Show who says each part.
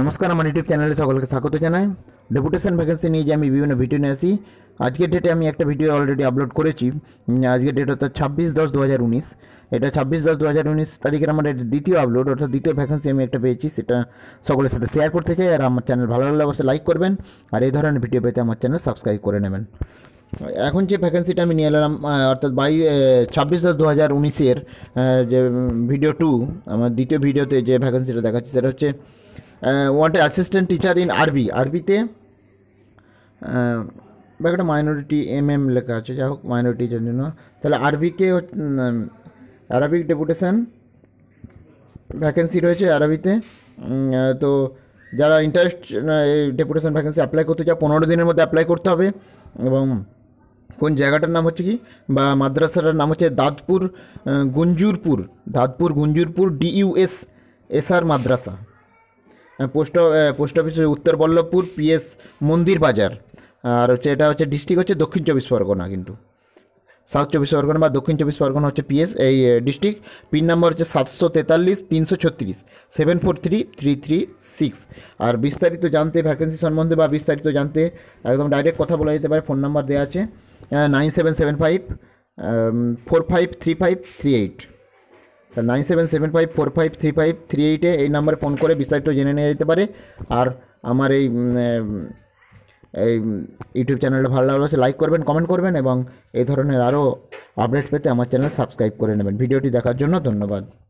Speaker 1: নমস্কার আমার ইউটিউব চ্যানেলে সকলকে স্বাগত জানাই ডেপুটেশন ভ্যাকেন্সি নিয়ে যে আমি বিভিন্ন ভিডিও নিয়ে আসি আজকের ডেটে আমি একটা ভিডিও অলরেডি আপলোড করেছি আজকের ডেট অর্থাৎ ছাব্বিশ দশ দু হাজার উনিশ এটা ছাব্বিশ দশ দু হাজার উনিশ তারিখের আমার দ্বিতীয় আপলোড অর্থাৎ দ্বিতীয় ভ্যাকেন্সি আমি একটা পেয়েছি সেটা সকলের সাথে শেয়ার করতে চাই আর আমার চ্যানেল ভালো লাগলে অবশ্যই লাইক করবেন আর এই ধরনের ভিডিও পেতে আমার চ্যানেল সাবস্ক্রাইব করে নেবেন এখন যে ভ্যাকেন্সিটা আমি নিয়ে এলাম অর্থাৎ বাই ছাব্বিশ দশ দু হাজার উনিশের যে ভিডিও টু আমার দ্বিতীয় ভিডিওতে যে ভ্যাকেন্সিটা দেখাচ্ছি সেটা হচ্ছে ওয়ান্ট অ্যাসিস্ট্যান্ট টিচার ইন আরবি আরবিতে বা একটা মাইনরিটি এম এম লেখা আছে যাই হোক মাইনরিটির জন্য তাহলে আরবিকে আরবিক ডেপুটেশান ভ্যাকেন্সি রয়েছে আরবিতে তো যারা ইন্টারেস্ট এই ডেপুটেশন ভ্যাকেন্সি অ্যাপ্লাই করতে চাও পনেরো দিনের মধ্যে অ্যাপ্লাই করতে হবে এবং কোন জায়গাটার নাম হচ্ছে কি বা মাদ্রাসাটার নাম হচ্ছে দাঁতপুর গুঞ্জুরপুর দাঁতপুর গুঞ্জুরপুর ডিইউএস এসআর মাদ্রাসা post post office Uttar Ballavpur PS মন্দির বাজার আর হচ্ছে এটা হচ্ছে ডিস্ট্রিক্ট হচ্ছে দক্ষিণ চব্বিশ পরগনা কিন্তু সাউথ চব্বিশ পরগনা বা দক্ষিণ চব্বিশ পরগনা হচ্ছে পিএস এই ডিস্ট্রিক্ট পিন নাম্বার হচ্ছে সাতশো তেতাল্লিশ তিনশো ছত্রিশ seven four three three three six আর বিস্তারিত জানতে ভ্যাকেন্সি সম্বন্ধে বা বিস্তারিত জানতে একদম ডাইরেক্ট কথা বলা যেতে পারে ফোন নাম্বার দেওয়া আছে nine seven seven five four five three five three eight তা nine seven seven five four five three five three এইটে এই নাম্বারে ফোন করে বিস্তারিত জেনে নেওয়া যেতে পারে আর আমার এই এই ইউটিউব চ্যানেলটা ভালো লাগলো সে লাইক করবেন কমেন্ট করবেন এবং এই ধরনের আরও আপডেট পেতে আমার চ্যানেল সাবস্ক্রাইব করে নেবেন ভিডিওটি দেখার জন্য ধন্যবাদ